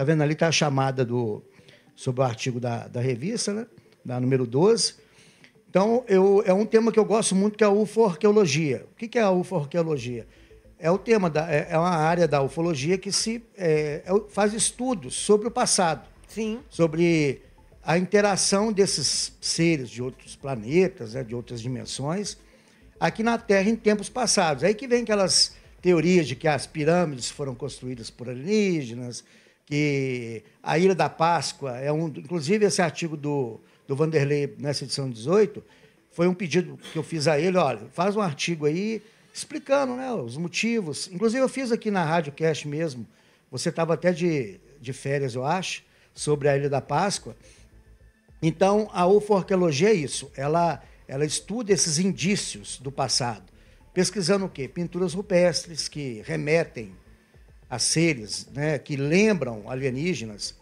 Está vendo ali? Está a chamada do, sobre o artigo da, da revista, né? da número 12. Então, eu, é um tema que eu gosto muito, que é a arqueologia O que é a arqueologia É o tema da, é, é uma área da ufologia que se é, é faz estudos sobre o passado, Sim. sobre a interação desses seres de outros planetas, né, de outras dimensões, aqui na Terra em tempos passados. Aí que vem aquelas teorias de que as pirâmides foram construídas por alienígenas, que a Ilha da Páscoa é um. Inclusive, esse artigo do, do Vanderlei nessa edição 18 foi um pedido que eu fiz a ele: olha, faz um artigo aí explicando né, os motivos. Inclusive, eu fiz aqui na Rádio Cast mesmo. Você estava até de, de férias, eu acho, sobre a Ilha da Páscoa. Então, a ufoarqueologia é isso. Ela, ela estuda esses indícios do passado, pesquisando o quê? Pinturas rupestres que remetem a seres né, que lembram alienígenas,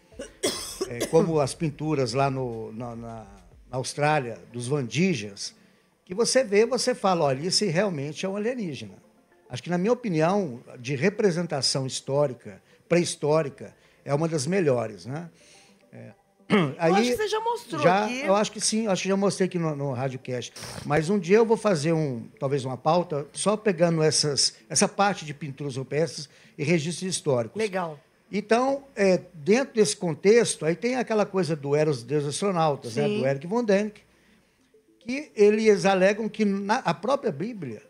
é, como as pinturas lá no, na, na, Austrália, dos Vandijas, que você vê, você fala, olha, esse realmente é um alienígena. Acho que, na minha opinião, de representação histórica, pré-histórica, é uma das melhores. Né? É, Aí, eu acho que você já mostrou já, aqui. Eu acho que sim, acho que já mostrei aqui no, no Radiocast. Mas um dia eu vou fazer um, talvez uma pauta só pegando essas, essa parte de pinturas rupestres e registros históricos. Legal. Então, é, dentro desse contexto, aí tem aquela coisa do Eros Deus Astronautas, né, do Eric von Däniken, que eles alegam que na, a própria Bíblia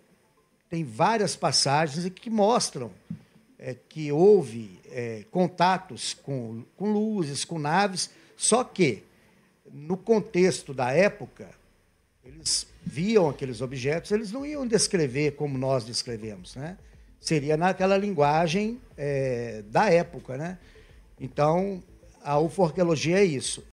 tem várias passagens que mostram é, que houve é, contatos com, com luzes, com naves, só que, no contexto da época, eles viam aqueles objetos, eles não iam descrever como nós descrevemos, né? Seria naquela linguagem é, da época, né? Então, a ufologia é isso.